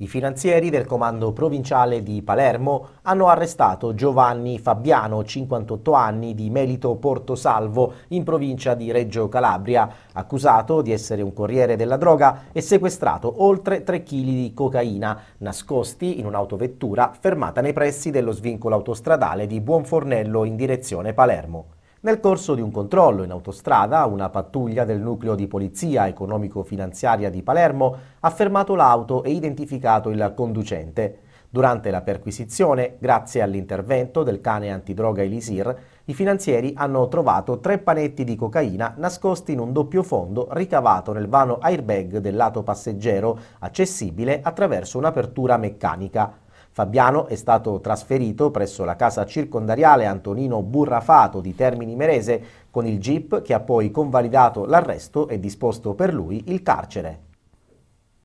I finanzieri del comando provinciale di Palermo hanno arrestato Giovanni Fabiano, 58 anni, di Melito Porto Salvo, in provincia di Reggio Calabria, accusato di essere un corriere della droga e sequestrato oltre 3 kg di cocaina, nascosti in un'autovettura fermata nei pressi dello svincolo autostradale di Buonfornello in direzione Palermo. Nel corso di un controllo in autostrada, una pattuglia del nucleo di polizia economico-finanziaria di Palermo ha fermato l'auto e identificato il conducente. Durante la perquisizione, grazie all'intervento del cane antidroga Elisir, i finanzieri hanno trovato tre panetti di cocaina nascosti in un doppio fondo ricavato nel vano airbag del lato passeggero, accessibile attraverso un'apertura meccanica. Fabiano è stato trasferito presso la casa circondariale Antonino Burrafato di Termini Merese con il GIP che ha poi convalidato l'arresto e disposto per lui il carcere.